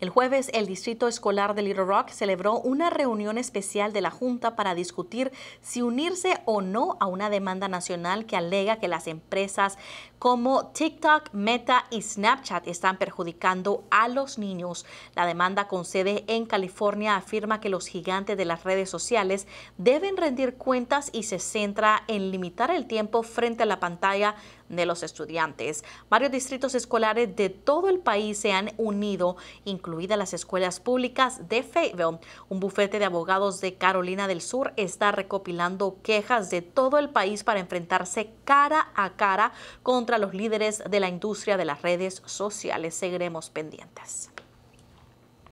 El jueves, el Distrito Escolar de Little Rock celebró una reunión especial de la Junta para discutir si unirse o no a una demanda nacional que alega que las empresas como TikTok, Meta y Snapchat están perjudicando a los niños. La demanda con sede en California afirma que los gigantes de las redes sociales deben rendir cuentas y se centra en limitar el tiempo frente a la pantalla de los estudiantes. Varios distritos escolares de todo el país se han unido, las escuelas públicas de Fayetteville. Un bufete de abogados de Carolina del Sur está recopilando quejas de todo el país para enfrentarse cara a cara contra los líderes de la industria de las redes sociales. Seguiremos pendientes.